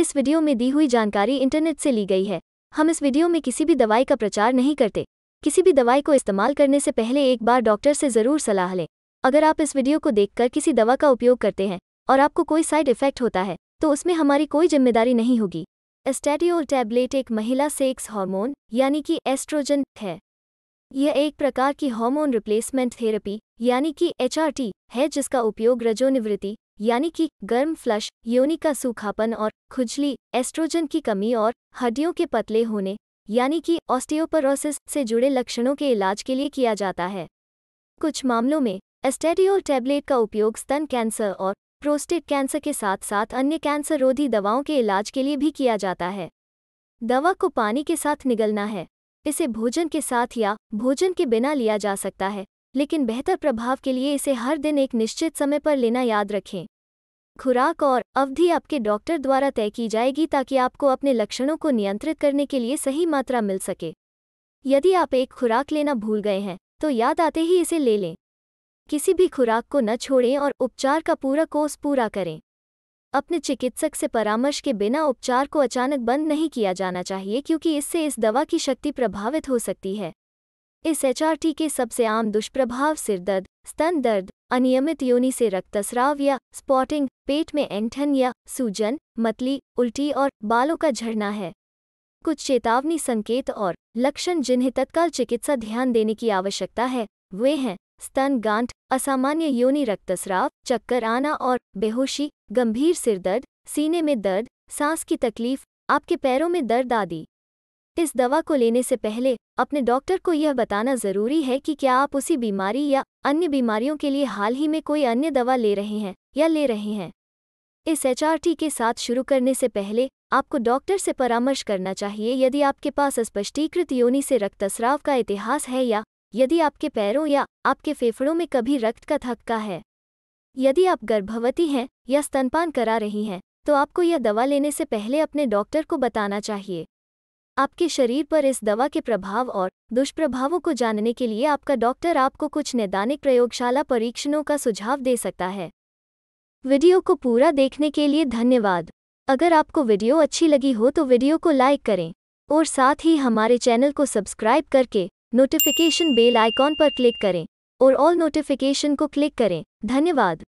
इस वीडियो में दी हुई जानकारी इंटरनेट से ली गई है हम इस वीडियो में किसी भी दवाई का प्रचार नहीं करते किसी भी दवाई को इस्तेमाल करने से पहले एक बार डॉक्टर से ज़रूर सलाह लें अगर आप इस वीडियो को देखकर किसी दवा का उपयोग करते हैं और आपको कोई साइड इफेक्ट होता है तो उसमें हमारी कोई जिम्मेदारी नहीं होगी एस्टेटियोल टैबलेट एक महिला सेक्स हार्मोन यानी कि एस्ट्रोजन है यह एक प्रकार की हार्मोन रिप्लेसमेंट थेरेपी यानी कि एचआरटी है जिसका उपयोग रजोनिवृत्ति यानी कि गर्म फ्लश योनि का सूखापन और खुजली एस्ट्रोजन की कमी और हड्डियों के पतले होने यानी कि ऑस्टियोपरोसिस से जुड़े लक्षणों के इलाज के लिए किया जाता है कुछ मामलों में एस्टेरियोल टैबलेट का उपयोग स्तन कैंसर और प्रोस्टेट कैंसर के साथ साथ अन्य कैंसर रोधी दवाओं के इलाज के लिए भी किया जाता है दवा को पानी के साथ निगलना है इसे भोजन के साथ या भोजन के बिना लिया जा सकता है लेकिन बेहतर प्रभाव के लिए इसे हर दिन एक निश्चित समय पर लेना याद रखें खुराक और अवधि आपके डॉक्टर द्वारा तय की जाएगी ताकि आपको अपने लक्षणों को नियंत्रित करने के लिए सही मात्रा मिल सके यदि आप एक खुराक लेना भूल गए हैं तो याद आते ही इसे ले लें किसी भी खुराक को न छोड़ें और उपचार का पूरा कोर्स पूरा करें अपने चिकित्सक से परामर्श के बिना उपचार को अचानक बंद नहीं किया जाना चाहिए क्योंकि इससे इस दवा की शक्ति प्रभावित हो सकती है इस एचआरटी के सबसे आम दुष्प्रभाव सिरदर्द स्तन दर्द अनियमित योनि से रक्तस्राव या स्पॉटिंग पेट में एंठन या सूजन मतली उल्टी और बालों का झड़ना है कुछ चेतावनी संकेत और लक्षण जिन्हें तत्काल चिकित्सा ध्यान देने की आवश्यकता है वे हैं स्तन गांठ असामान्य योनि रक्तस्राव चक्कर आना और बेहोशी गंभीर सिरदर्द सीने में दर्द सांस की तकलीफ आपके पैरों में दर्द आदि इस दवा को लेने से पहले अपने डॉक्टर को यह बताना जरूरी है कि क्या आप उसी बीमारी या अन्य बीमारियों के लिए हाल ही में कोई अन्य दवा ले रहे हैं या ले रहे हैं इस एचआरटी के साथ शुरू करने से पहले आपको डॉक्टर से परामर्श करना चाहिए यदि आपके पास स्पष्टीकृत योनि से रक्तस्राव का इतिहास है या यदि आपके पैरों या आपके फेफड़ों में कभी रक्त का थक्का है यदि आप गर्भवती हैं या स्तनपान करा रही हैं तो आपको यह दवा लेने से पहले अपने डॉक्टर को बताना चाहिए आपके शरीर पर इस दवा के प्रभाव और दुष्प्रभावों को जानने के लिए आपका डॉक्टर आपको कुछ नैदानिक प्रयोगशाला परीक्षणों का सुझाव दे सकता है वीडियो को पूरा देखने के लिए धन्यवाद अगर आपको वीडियो अच्छी लगी हो तो वीडियो को लाइक करें और साथ ही हमारे चैनल को सब्सक्राइब करके नोटिफिकेशन बेल आइकॉन पर क्लिक करें और ऑल नोटिफिकेशन को क्लिक करें धन्यवाद